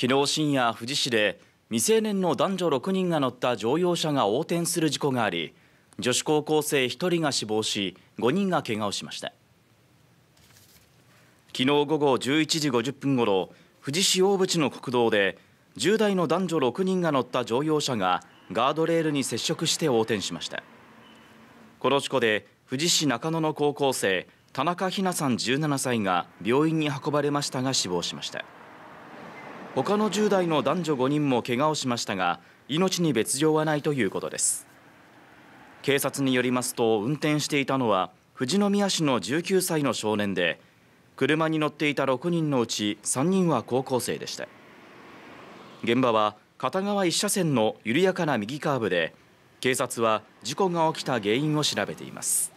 昨日深夜、富士市で未成年の男女6人が乗った乗用車が横転する事故があり女子高校生1人が死亡し5人がけがをしました昨日午後11時50分ごろ富士市大淵の国道で10代の男女6人が乗った乗用車がガードレールに接触して横転しましたこの事故で富士市中野の高校生田中ひなさん17歳が病院に運ばれましたが死亡しました。他の10代の男女5人も怪我をしましたが命に別状はないということです警察によりますと運転していたのは富士宮市の19歳の少年で車に乗っていた6人のうち3人は高校生でした現場は片側1車線の緩やかな右カーブで警察は事故が起きた原因を調べています